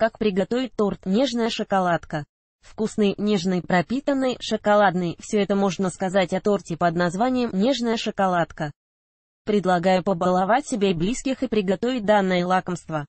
Как приготовить торт «Нежная шоколадка». Вкусный, нежный, пропитанный, шоколадный – все это можно сказать о торте под названием «Нежная шоколадка». Предлагаю побаловать себя и близких и приготовить данное лакомство.